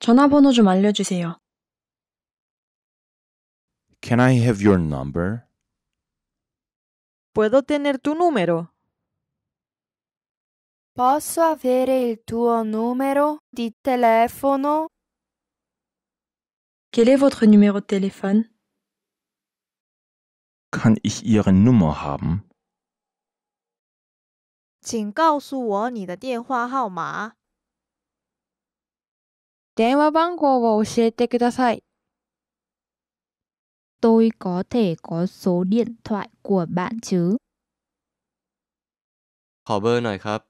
전화번호 좀 알려주세요. Can I have your number? Puedo tener tu número. Posso avere il tuo numero di telefono? Quel est votre numéro de téléphone? Kann ich Ihre Nummer haben? 请告诉我你的电话号码。電話番号を教えてください。Tôi có thể có số điện thoại của bạn chứ? ขอเบอร์ครับ